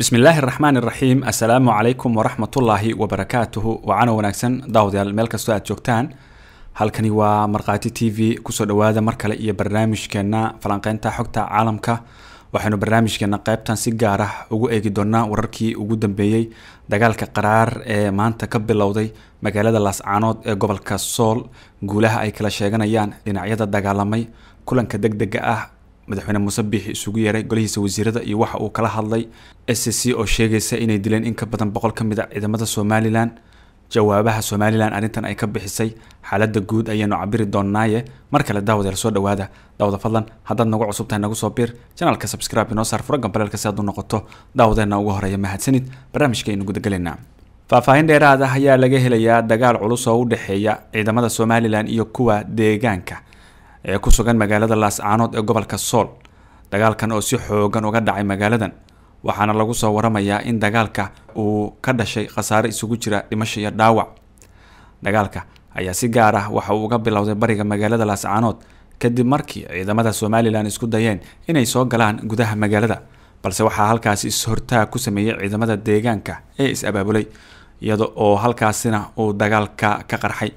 bismillaahi raxmaan iraxiim assalaamu calaykum waraxmatullaahi wabarakaatuhu waacana wanaagsan daawadayaal meel kastoo aad joogtaan halkani waa markhaati t v kusoo dhawaada mar kale iyo barnaamijkeenna falanqeynta xogta caalamka waxaynu barnaamijkeenna qaybtan si gaar ah ugu eegi doonaa wararkii ugu dambeeyey dagaalka qaraar ee maanta ka bilowday magaalada laascaanood ee gobolka sool guulaha ay kala sheeganayaan dhinacyada dagaalamay kulanka deg dega ah madaxweyne muuse biixi isugu yeeray golihiisa wasiirada iyo waxa uu kala hadlay s c oo sheegaysa inay dileen in ka badan boqol ka mid a ah ciidamada somalilan jawaabaha somalilan arrintan ay ka bixisay xaaladda guud ayaanu cabiri doonaaye mar kale daawadeer soo dhawaada daawada fadlan haddaad nagu cusub tahay nagu soo biir janalka sabscribe inoo saar fura si aad u noqoto daawadeenna ugu horeeya mahadsanid barnaamijkaynu gudagalaynaa faahfaahin dheeraad ah ayaa laga helayaa dagaal culus oo u dhexeeya ciidamada somalilan iyo kuwa deegaanka ee ku sugan magaalada laascaanood ee gobolka sool dagaalkan oo si xoogan uga dhacay magaaladan waxaana lagu soo waramayaa in dagaalka uu ka dhashay khasaare isugu jira dhimasho iyo dhaawac dagaalka ayaa si gaar ah waxa uu uga bilowday bariga magaalada laascaanood kadib markii ciidamada somalilan isku dayeen inay soo galaan gudaha magaalada balse waxaa halkaasi is-hortaag ku sameeyey ciidamada deegaanka ee is-abaabulay iyada oo halkaasina uu dagaalka ka qarxay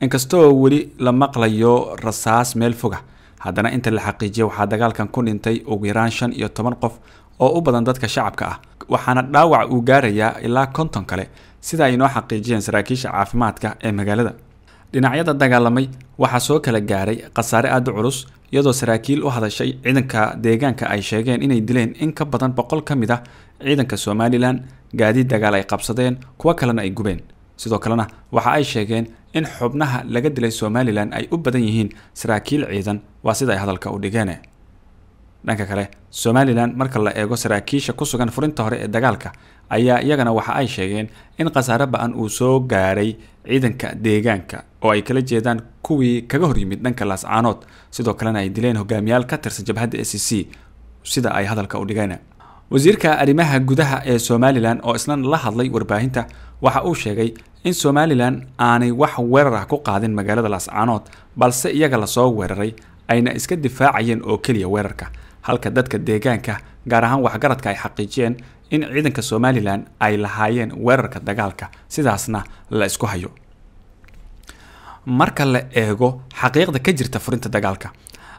inkastoo weli la maqlayo rasaas meel foga ah, haddana inta la xaqiijiya waxaa dagaalkan ku dhintay ugu yaraan shan iyo toban qof oo u badan dadka shacabka ah waxaana dhaawac uu gaarayaa ilaa konton kale sida ay noo xaqiijiyeen saraakiisha caafimaadka ee magaalada dhinacyada dagaalamay waxaa soo kala gaaray khasaare aada u culus iyadoo saraakiil u hadashay ciidanka deegaanka ay sheegeen inay dileen in ka badan boqol ka mid ah ciidanka somalilan gaadiid dagaal ay qabsadeen kuwo kalena ay gubeen sidoo kalena waxa ay sheegeen in xubnaha laga dilay somalilan ay u badan yihiin saraakiil ciidan waa sida ay hadalka u dhigeen dhanka kale somalilan marka la eego saraakiisha ku sugan furinta hore ee dagaalka ayaa iyagana waxa ay sheegeen in khasaare ba-an uu soo gaaray ciidanka deegaanka oo ay kala jeedaan kuwii kaga hor yimid dhanka laascaanood sidoo kalena ay dileen hogaamiyaal ka tirsan jabhadda a c c sida ay hadalka u dhigeen wasiirka arrimaha gudaha ee somalilan oo isna la hadlay warbaahinta waxa uu sheegay in somalilan aanay wax weerar ah ku qaadin magaalada laascaanood balse iyaga lasoo weeraray ayna iska difaacayeen oo keliya weerarka halka dadka deegaanka gaar ahaan waxgaradka ay xaqiijiyeen in ciidanka somalilan ay lahaayeen weerarka dagaalka sidaasna la isku hayo marka la eego xaqiiqda ka jirta furinta dagaalka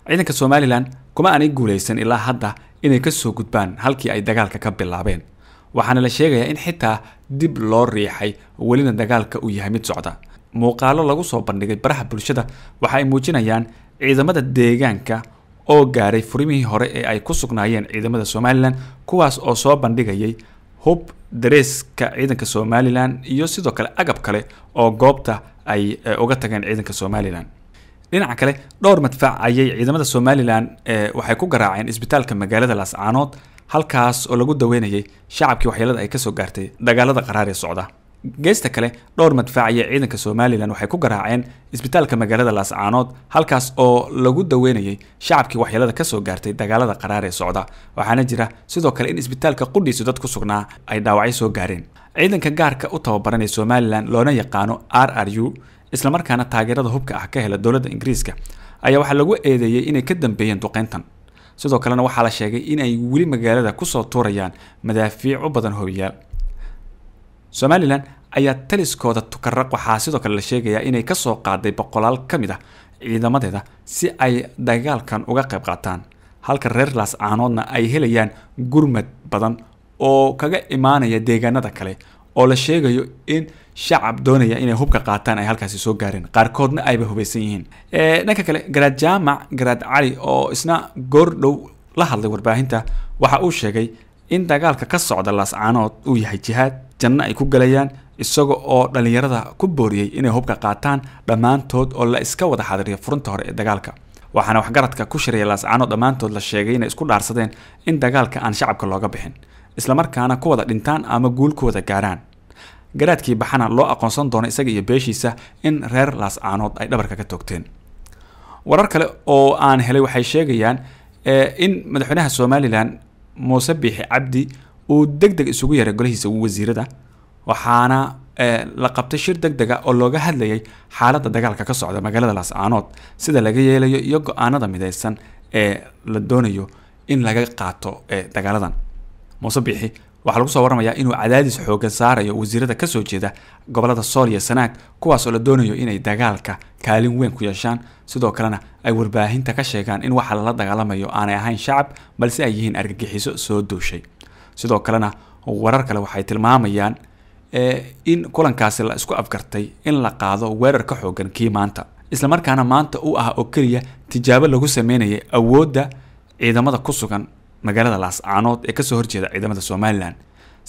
ciidanka somalilan kuma aanay guulaysan ilaa hadda inay kasoo gudbaan halkii ay dagaalka ka bilaabeen waxaana la sheegayaa in xitaa dib loo riixay welina dagaalka uu yahay mid socda muuqaalo lagu soo bandhigay baraha bulshada waxa ay muujinayaan ciidamada deegaanka oo gaaray furimihii hore ee ay ku sugnaayeen ciidamada somalilan kuwaas oo soo bandhigayay hub dareeska ciidanka somalilan iyo sidoo kale agab kale oo goobta ay eh, uga tageen ciidanka somalilan dhinaca kale dhowr madfac ayay ciidamada somalilan eh, waxay ku garaaceen isbitaalka magaalada laascaanood halkaas oo lagu daweynayay shacabkii waxyeelada ay kasoo gaartay dagaalada qaraar ee socda geesta kale dhowr madfaacaya ciidanka somalilan waxay ku garaaceen isbitaalka magaalada laascaanood halkaas oo lagu daweynayay shacabkii waxyeelada kasoo gaartay dagaalada qaraar ee socda waxaana jira sidoo kale in isbitaalka qudhiisu dad ku sugnaa ay dhaawacyo soo gaareen ciidanka gaarka u tababaran ee somalilan loona yaqaano r r u islamarkaana taageerada hubka ah ka hela dowladda ingiriiska ayaa waxaa lagu eedeeyey inay ka dambeeyeen duqeyntan sidoo kalena waxaa la sheegay inay weli magaalada kusoo tuurayaan madaafiicu badan hobiyaal somalilan ayaa taliskooda tukaraq waxaa sidoo kale la sheegayaa inay kasoo qaaday boqolaal ka mid ah ciidamadeeda si ay dagaalkan uga qayb qaataan halka reer laascaanoodna ay helayaan gurmad badan oo kaga imaanaya deegaanada kale oo la sheegayo in shacab doonaya inay hubka qaataan ay halkaasi soo gaareen qaarkoodna ayba hubaysan yihiin dhanka kale garaad jaamac garaad cali oo isna goor dhow la hadlay warbaahinta waxa uu sheegay in dagaalka ka socda laascaanood uu yahay jihaad janno ay ku galayaan isaga oo dhallinyarada ku booriyey inay hubka qaataan dhammaantood oo la iska wada xadiriya furunta hore ee dagaalka waxaana waxgaradka ku shiraya laascaanood dhammaantood la sheegay inay isku dhaarsadeen in dagaalka aan shacabka looga bixin islamarkaana ku wada dhintaan ama guulkooda gaaraan garaadkii baxana loo aqoonsan doono isaga iyo beeshiisa in reer laascaanood ay dhabarka ka toogteen warar kale oo aan helay waxay sheegayaan eh, in madaxweynaha somalilan muuse biixi cabdi uu deg deg isugu yaray golihiisa wasiirada waxaana eh, la qabtay shir deg dega ah oo looga hadlayay xaaladda dagaalka ka socda magaalada laascaanood sida laga yeelayo iyo go-aanada mideysan ee eh, la doonayo in laga qaato dagaaladan muuse bixi waxaa lagu soo warramayaa inuu cadaadis xoogan saarayo wasiirada kasoo jeeda gobollada sool iyo sanaag kuwaas oo la doonayo inay dagaalka kaalin weyn ku yeeshaan sidoo kalena ay warbaahinta ka sheegaan in waxa lala dagaalamayo aanay ahayn shacab balse ay yihiin argagixiso soo duushay sidoo kalena warar kale waxay tilmaamayaan eh, in kulankaasi la isku afgartay in la qaado weerar ka xoogan kii maanta islamarkaana maanta u ah oo keliya tijaabo lagu sameynayay awoodda ciidamada ku sugan magaalada laascaanood ee kasoo horjeeda ciidamada somalilan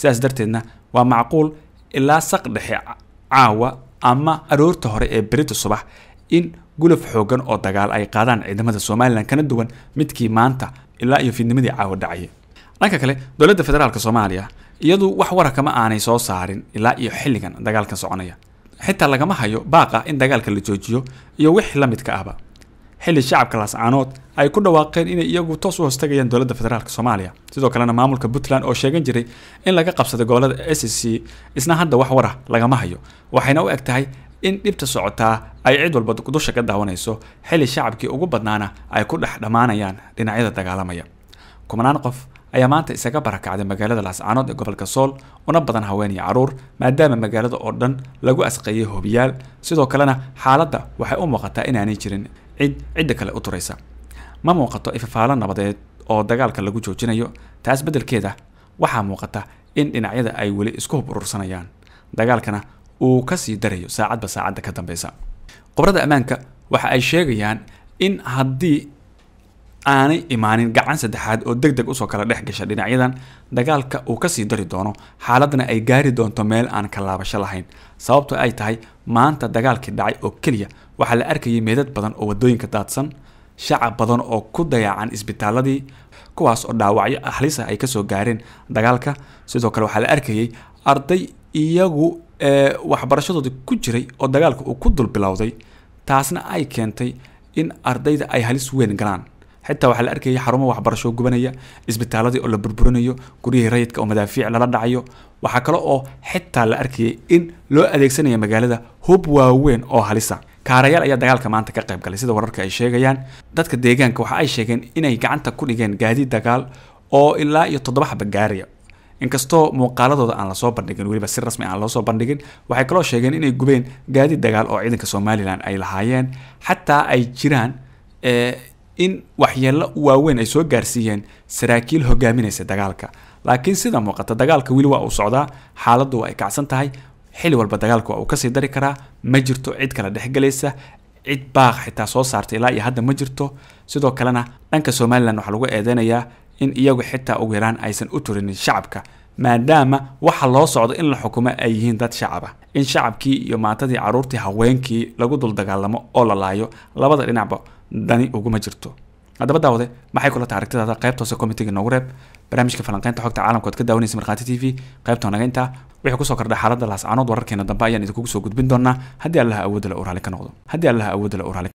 sidaas darteedna waa macquul ilaa saq dhexe caawa ama aroorta hore ee berita subax in gulaf xoogan oo dagaal ay qaadaan ciidamada somalilan kana duwan midkii maanta ilaa iyo fiidnimadii caawa dhacaya dhanka kale dowladda federaalk soomaaliya iyadu wax wara aanay soo saarin ilaa iyo xilligan dagaalkan soconaya xitaa lagama hayo baaq ah in dagaalka la joojiyo iyo wixii la midka ahba xilli shacabka laascaanood ay ku dhawaaqeen inay iyagu toos u hoostagayaan dowladda federaalk soomaaliya sidoo kalena maamulka puntland oo sheegan jiray in laga qabsaday gobolada s c isna hadda wax warah lagama hayo waxayna u eg tahay in dhibta socotaa ay cid walba dusha ka daawanayso xilli shacabkii ugu badnaana ay ku dhex dhammaanayaan dhinacyada dagaalamaya kumanaan qof ayaa maanta isaga barakacday magaalada laascaanood ee gobolka sool una badan haween iyo caruur maadaama magaalada oo dhan lagu asqeeyay hobiyaal sidoo kalena xaaladda waxay u muuqataa inaanay jirin cid cidda kale u turaysa ma muuqato ifafaalo nabadeed oo dagaalka lagu joojinayo taas beddelkeeda waxaa muuqata in dhinacyada ay weli isku hub urursanayaan dagaalkana uu ka sii darayo saacadba saacadda ka dambeysa khubrada ammaanka waxa ay sheegayaan in haddii aanay imaanin gacan saddexaad oo deg deg usoo kala dhex gasha dhinacyadan dagaalka uu kasii dari doono xaaladna ay gaari doonto meel aan ka laabasho lahayn sababto ay tahay maanta dagaalkii dhacay oo keliya waxaa la arkayay meedad badan oo wadooyinka daadsan shacab badan oo ku dayaacan isbitaaladii kuwaas oo dhaawacyo ahlisa ay kasoo gaareen dagaalka sidoo kale waxaa la arkayay arday iyagu eh, waxbarashadooda ku jiray oo dagaalka uu ku dul bilowday taasna ay keentay in ardayda ay halis weyn galaan xitaa waxaa la arkayay xarumo waxbarasho gubanaya isbitaaladii oo la burburinayo guryihii rayidka oo madaafiic lala dhacayo waxaa kale oo xitaa la arkayay in loo adeegsanaya magaalada hub waaweyn oo halisa kaarayaal ayaa dagaalka maanta ka qayb galay sida wararka ay sheegayaan dadka deegaanka waxa ay sheegeen inay gacanta ku dhigeen gaadiid dagaal oo ilaa iyo toddoba xaba gaaraya inkastoo muuqaaladooda aan lasoo bandhigin weliba si rasmi ah aan loosoo bandhigin waxay kaloo sheegeen inay gubeen gaadiid dagaal oo ciidanka somalilan ay lahaayeen xataa ay jiraan eh, in waxyeello waaweyn ay soo gaarsiiyeen saraakiil hogaaminaysa dagaalka laakiin sida muuqata dagaalka weli waa uu socdaa xaaladdu waa ay kacsan tahay xilli walba dagaalku waa uu kasii dari karaa ma jirto cid kala dhexgelaysa cid baaq xitaa soo saarta ilaa iyo hadda ma jirto sidoo kalena dhanka somalilan waxaa lagu eedeynayaa in iyagu xitaa ugu yaraan aysan u turinin shacabka maadaama waxa loo socdo in la xukumo ay yihiin dad shacaba in shacabkii iyo maatadii caruurtii haweenkii lagu dul dagaalamo oo la laayo labada dhinacba dani uguma jirto haddaba daawade maxay kula tahay aragtidaada qaybta hoose komitiga noogu reeb barnaamijka falanqeynta xogta caalamka oad ka daawanaysa markhaati t v qaybta naga intaa wixii kusoo kordha xaaladda laascanood wararkeena dambe ayaan idinkugu soo gudbin doonaa haddii allaha awoodda la uraali ka noqdo haddii allaha awoodda la uraali